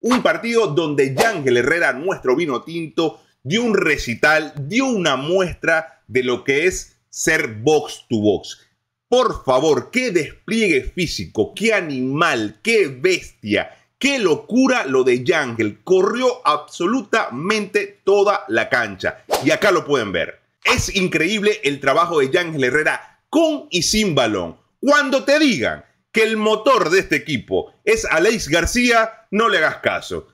Un partido donde Yángel Herrera, nuestro vino tinto, dio un recital, dio una muestra de lo que es ser box to box. Por favor, qué despliegue físico, qué animal, qué bestia, qué locura lo de Yangel. Corrió absolutamente toda la cancha. Y acá lo pueden ver. Es increíble el trabajo de Yangel Herrera con y sin balón. Cuando te digan que el motor de este equipo es Aleix García, no le hagas caso.